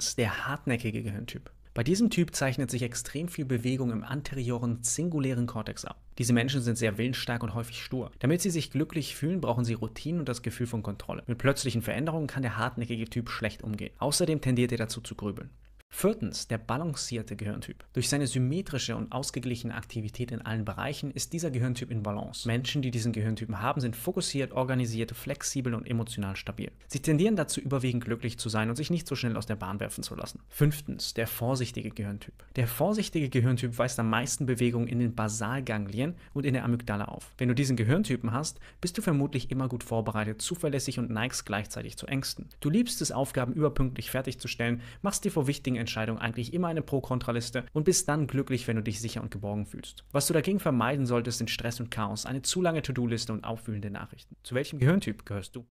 ist der hartnäckige Gehirntyp. Bei diesem Typ zeichnet sich extrem viel Bewegung im anterioren singulären Kortex ab. Diese Menschen sind sehr willensstark und häufig stur. Damit sie sich glücklich fühlen, brauchen sie Routinen und das Gefühl von Kontrolle. Mit plötzlichen Veränderungen kann der hartnäckige Typ schlecht umgehen. Außerdem tendiert er dazu zu grübeln. Viertens, der balancierte Gehirntyp. Durch seine symmetrische und ausgeglichene Aktivität in allen Bereichen ist dieser Gehirntyp in Balance. Menschen, die diesen Gehirntypen haben, sind fokussiert, organisiert, flexibel und emotional stabil. Sie tendieren dazu, überwiegend glücklich zu sein und sich nicht so schnell aus der Bahn werfen zu lassen. Fünftens, der vorsichtige Gehirntyp. Der vorsichtige Gehirntyp weist am meisten Bewegungen in den Basalganglien und in der Amygdala auf. Wenn du diesen Gehirntypen hast, bist du vermutlich immer gut vorbereitet, zuverlässig und neigst gleichzeitig zu Ängsten. Du liebst es, Aufgaben überpünktlich fertigzustellen, machst dir vor wichtigen Entscheidung eigentlich immer eine Pro-Kontra-Liste und bist dann glücklich, wenn du dich sicher und geborgen fühlst. Was du dagegen vermeiden solltest, sind Stress und Chaos, eine zu lange To-Do-Liste und aufwühlende Nachrichten. Zu welchem Gehirntyp gehörst du?